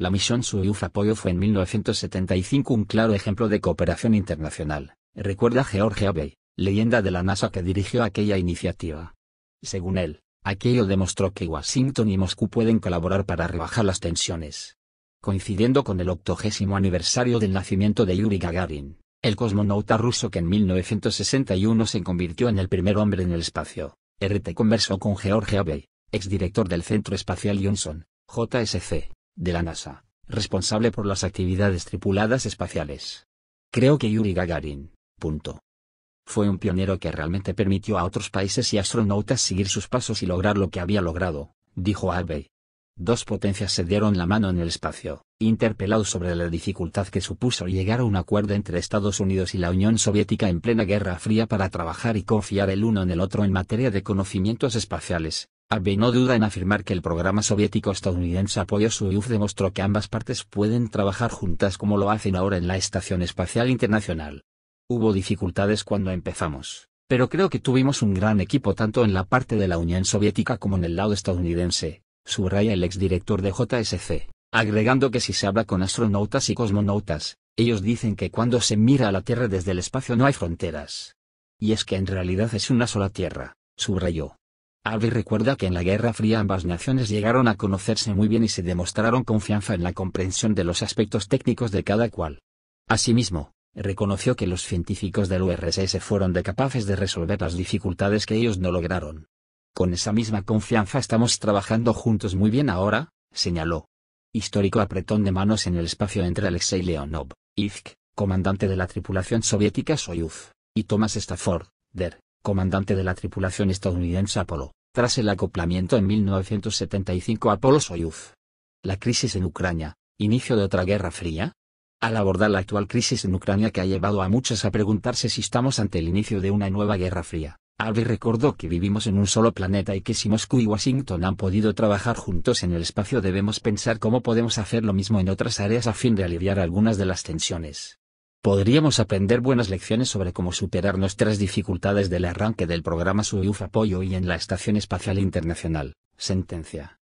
La misión Soyuz Apoyo fue en 1975 un claro ejemplo de cooperación internacional, recuerda George Abey, leyenda de la NASA que dirigió aquella iniciativa. Según él, aquello demostró que Washington y Moscú pueden colaborar para rebajar las tensiones. Coincidiendo con el octogésimo aniversario del nacimiento de Yuri Gagarin, el cosmonauta ruso que en 1961 se convirtió en el primer hombre en el espacio, RT conversó con George Abey, exdirector del Centro Espacial Johnson, JSC de la NASA, responsable por las actividades tripuladas espaciales. Creo que Yuri Gagarin, punto. Fue un pionero que realmente permitió a otros países y astronautas seguir sus pasos y lograr lo que había logrado, dijo Albey. Dos potencias se dieron la mano en el espacio, interpelados sobre la dificultad que supuso llegar a un acuerdo entre Estados Unidos y la Unión Soviética en plena Guerra Fría para trabajar y confiar el uno en el otro en materia de conocimientos espaciales, Abe no duda en afirmar que el programa soviético-estadounidense Apoyo Soyuz demostró que ambas partes pueden trabajar juntas como lo hacen ahora en la Estación Espacial Internacional. Hubo dificultades cuando empezamos, pero creo que tuvimos un gran equipo tanto en la parte de la Unión Soviética como en el lado estadounidense, subraya el exdirector de JSC, agregando que si se habla con astronautas y cosmonautas, ellos dicen que cuando se mira a la Tierra desde el espacio no hay fronteras. Y es que en realidad es una sola Tierra, subrayó. Harvey recuerda que en la Guerra Fría ambas naciones llegaron a conocerse muy bien y se demostraron confianza en la comprensión de los aspectos técnicos de cada cual. Asimismo, reconoció que los científicos del URSS fueron de capaces de resolver las dificultades que ellos no lograron. Con esa misma confianza estamos trabajando juntos muy bien ahora, señaló. Histórico apretón de manos en el espacio entre Alexei Leonov, Ivk, comandante de la tripulación soviética Soyuz, y Thomas Stafford, der, comandante de la tripulación estadounidense Apolo, tras el acoplamiento en 1975 Apolo-Soyuz. La crisis en Ucrania, inicio de otra guerra fría. Al abordar la actual crisis en Ucrania que ha llevado a muchos a preguntarse si estamos ante el inicio de una nueva guerra fría, Harvey recordó que vivimos en un solo planeta y que si Moscú y Washington han podido trabajar juntos en el espacio debemos pensar cómo podemos hacer lo mismo en otras áreas a fin de aliviar algunas de las tensiones. Podríamos aprender buenas lecciones sobre cómo superar nuestras dificultades del arranque del programa Soyuz Apoyo y en la Estación Espacial Internacional. Sentencia.